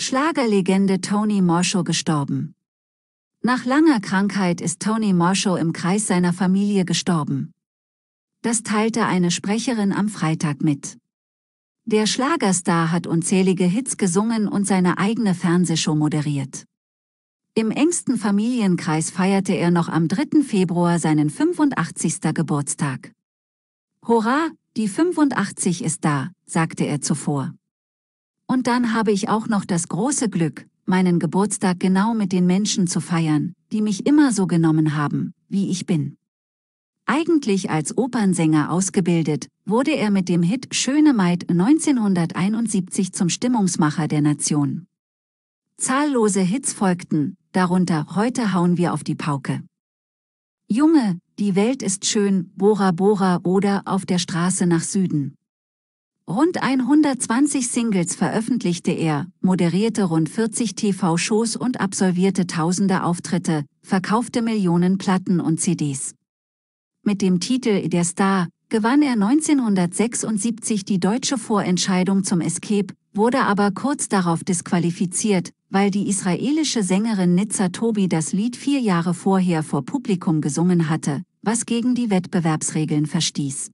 Schlagerlegende Tony Morshow gestorben. Nach langer Krankheit ist Tony Morshow im Kreis seiner Familie gestorben. Das teilte eine Sprecherin am Freitag mit. Der Schlagerstar hat unzählige Hits gesungen und seine eigene Fernsehshow moderiert. Im engsten Familienkreis feierte er noch am 3. Februar seinen 85. Geburtstag. Hurra, die 85 ist da, sagte er zuvor. Und dann habe ich auch noch das große Glück, meinen Geburtstag genau mit den Menschen zu feiern, die mich immer so genommen haben, wie ich bin. Eigentlich als Opernsänger ausgebildet, wurde er mit dem Hit Schöne Maid 1971 zum Stimmungsmacher der Nation. Zahllose Hits folgten, darunter Heute hauen wir auf die Pauke. Junge, die Welt ist schön, Bora Bora oder auf der Straße nach Süden. Rund 120 Singles veröffentlichte er, moderierte rund 40 TV-Shows und absolvierte tausende Auftritte, verkaufte Millionen Platten und CDs. Mit dem Titel Der Star gewann er 1976 die deutsche Vorentscheidung zum Escape, wurde aber kurz darauf disqualifiziert, weil die israelische Sängerin Nizza Tobi das Lied vier Jahre vorher vor Publikum gesungen hatte, was gegen die Wettbewerbsregeln verstieß.